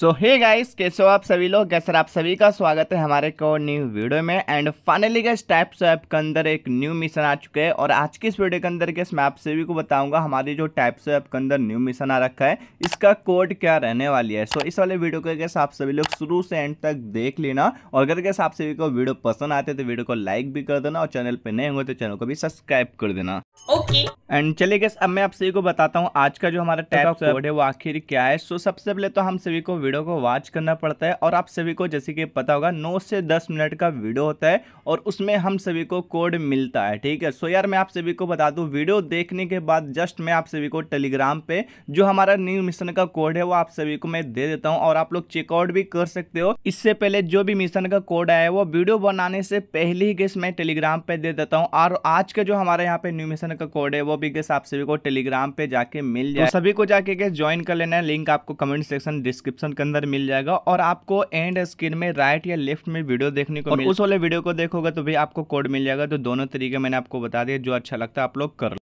सो hey guys कैसे हो आप सभी लोग कैसे आप सभी का स्वागत है हमारे को न्यू वीडियो में एंड फाइनली गैस टाइप स्वैप के अंदर एक न्यू मिशन आ चुके हैं और आज की इस वीडियो के अंदर गैस मैं आप सभी को बताऊंगा हमारी जो टाइप स्वैप के अंदर न्यू मिशन आ रखा है इसका कोड क्या रहने वाली है सो so, इस वाले वीडियो को गैस आप सभी लोग शुरू से एंड तक देख लेना और अगर गैस आप सभी को वीडियो पसंद आते तो वीडियो को लाइक भी कर देना और चैनल पर नए होंगे तो चैनल को भी सब्सक्राइब कर देना ओके एंड चलिए गैस अब मैं आप सभी को बताता हूँ आज का जो हमारा टाइप कोड है वो आखिर क्या है सो सबसे पहले तो हम सभी को वीडियो को वॉच करना पड़ता है और आप सभी को जैसे कि पता होगा नौ से दस मिनट का वीडियो होता है और उसमें हम सभी को कोड मिलता है ठीक है सो यार मैं आप सभी को बता दूँ वीडियो देखने के बाद जस्ट मैं आप सभी को टेलीग्राम पर जो हमारा न्यू मिशन का कोड है वो आप सभी को मैं दे देता हूँ और आप लोग चेकआउट भी कर सकते हो इससे पहले जो भी मिशन का कोड आया है वो वीडियो बनाने से पहले ही गेस मैं टेलीग्राम पर दे देता हूँ और आज का जो हमारे यहाँ पे न्यू मिशन का कोड है वो भी गेस आप सभी को टेलीग्राम पे जाके मिल तो जाए तो सभी को जाके गेस ज्वाइन कर लेना है लिंक आपको कमेंट सेक्शन डिस्क्रिप्शन के अंदर मिल जाएगा और आपको एंड स्क्रीन में राइट या लेफ्ट में वीडियो देखने को उस वाले वीडियो को देखोगे तो भी आपको कोड मिल जाएगा तो दोनों तरीके मैंने आपको बता दिया जो अच्छा लगता है आप लोग कर